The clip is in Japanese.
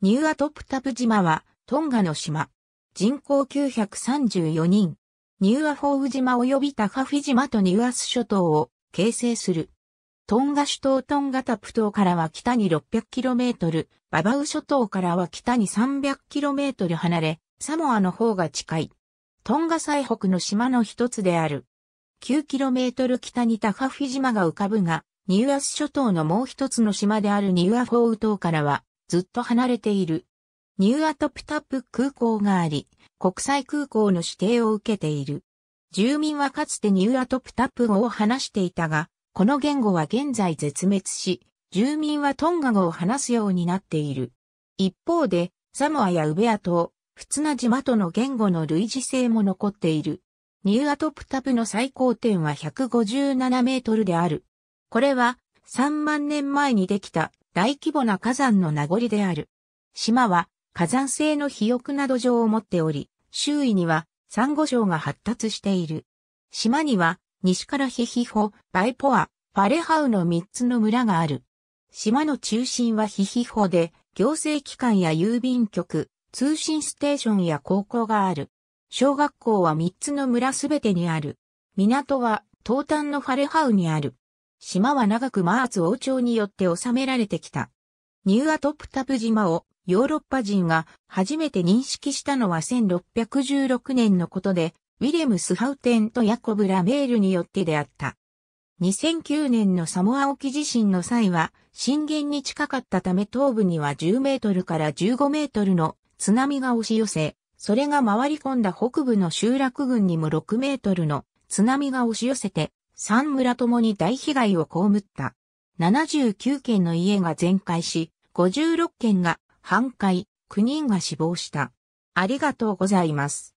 ニューアトプタプ島は、トンガの島。人口934人。ニューアフォーウ島及びタハフィ島とニューアス諸島を形成する。トンガ諸島トンガタプ島からは北に 600km、ババウ諸島からは北に 300km 離れ、サモアの方が近い。トンガ最北の島の一つである。9km 北にタハフィ島が浮かぶが、ニューアス諸島のもう一つの島であるニューアフォーウ島からは、ずっと離れている。ニューアトプタプ空港があり、国際空港の指定を受けている。住民はかつてニューアトプタプ語を話していたが、この言語は現在絶滅し、住民はトンガ語を話すようになっている。一方で、サモアやウベア島、フツナ島との言語の類似性も残っている。ニューアトプタプの最高点は157メートルである。これは3万年前にできた大規模な火山の名残である。島は火山性の肥沃な土壌を持っており、周囲にはサンゴ礁が発達している。島には西からヒヒホ、バイポア、ファレハウの3つの村がある。島の中心はヒヒホで、行政機関や郵便局、通信ステーションや高校がある。小学校は3つの村すべてにある。港は東端のファレハウにある。島は長くマーツ王朝によって治められてきた。ニューアトプタプ島をヨーロッパ人が初めて認識したのは1616年のことで、ウィレム・スハウテンとヤコブ・ラメールによってであった。2009年のサモア沖地震の際は、震源に近かったため東部には10メートルから15メートルの津波が押し寄せ、それが回り込んだ北部の集落群にも6メートルの津波が押し寄せて、三村ともに大被害を被った。79軒の家が全壊し、56軒が半壊、9人が死亡した。ありがとうございます。